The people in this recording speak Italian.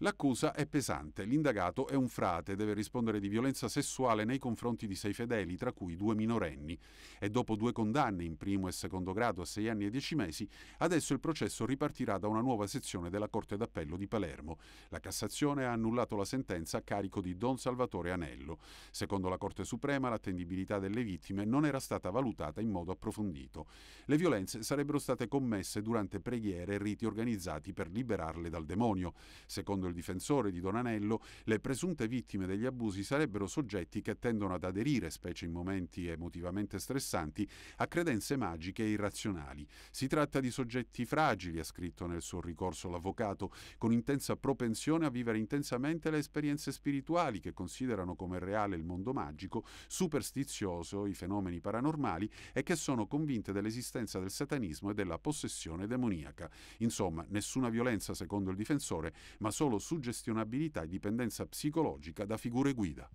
L'accusa è pesante, l'indagato è un frate, deve rispondere di violenza sessuale nei confronti di sei fedeli, tra cui due minorenni, e dopo due condanne in primo e secondo grado a sei anni e dieci mesi, adesso il processo ripartirà da una nuova sezione della Corte d'Appello di Palermo. La Cassazione ha annullato la sentenza a carico di Don Salvatore Anello. Secondo la Corte Suprema l'attendibilità delle vittime non era stata valutata in modo approfondito. Le violenze sarebbero state commesse durante preghiere e riti organizzati per liberarle dal demonio. Secondo il difensore di Donanello, le presunte vittime degli abusi sarebbero soggetti che tendono ad aderire, specie in momenti emotivamente stressanti, a credenze magiche e irrazionali. Si tratta di soggetti fragili, ha scritto nel suo ricorso l'avvocato, con intensa propensione a vivere intensamente le esperienze spirituali che considerano come reale il mondo magico, superstizioso i fenomeni paranormali e che sono convinte dell'esistenza del satanismo e della possessione demoniaca. Insomma, nessuna violenza secondo il difensore, ma solo suggestionabilità e dipendenza psicologica da figure guida.